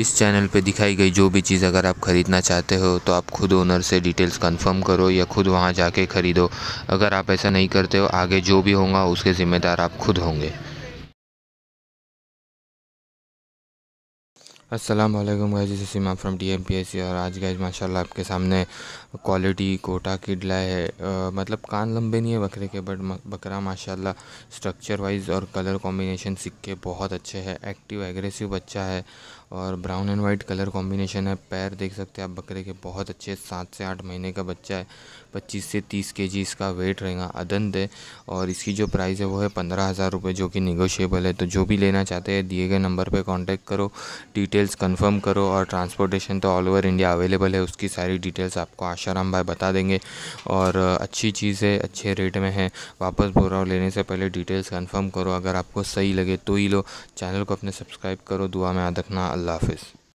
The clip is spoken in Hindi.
इस चैनल पे दिखाई गई जो भी चीज़ अगर आप ख़रीदना चाहते हो तो आप खुद ओनर से डिटेल्स कंफर्म करो या खुद वहाँ जाके ख़रीदो अगर आप ऐसा नहीं करते हो आगे जो भी होगा उसके ज़िम्मेदार आप खुद होंगे असलम वालेकुम guys Seema from T M P S C और आज गाइज माशाल्लाह आपके सामने क्वालिटी कोटा किडला है आ, मतलब कान लंबे नहीं है बकरे के बट बकरा माशाल्लाह स्ट्रक्चर वाइज और कलर कॉम्बिनेशन सिक्के बहुत अच्छे है एक्टिव एग्रेसिव बच्चा है और brown and white colour combination है पैर देख सकते हैं आप बकरे के बहुत अच्छे सात से आठ महीने का बच्चा है पच्चीस से तीस के जी इसका वेट रहेगा अदन दे और इसकी जो प्राइस है वो है पंद्रह हज़ार रुपये जो कि निगोशिएबल है तो जो भी लेना चाहते हैं दिए गए नंबर पर कॉन्टेक्ट करो डिटेल डिटेल्स कंफर्म करो और ट्रांसपोर्टेशन तो ऑल ओवर इंडिया अवेलेबल है उसकी सारी डिटेल्स आपको आशाराम भाई बता देंगे और अच्छी चीज़ है अच्छे रेट में है वापस बोल रहा हूँ लेने से पहले डिटेल्स कंफर्म करो अगर आपको सही लगे तो ही लो चैनल को अपने सब्सक्राइब करो दुआ में याद रखना अल्लाह हाफिज़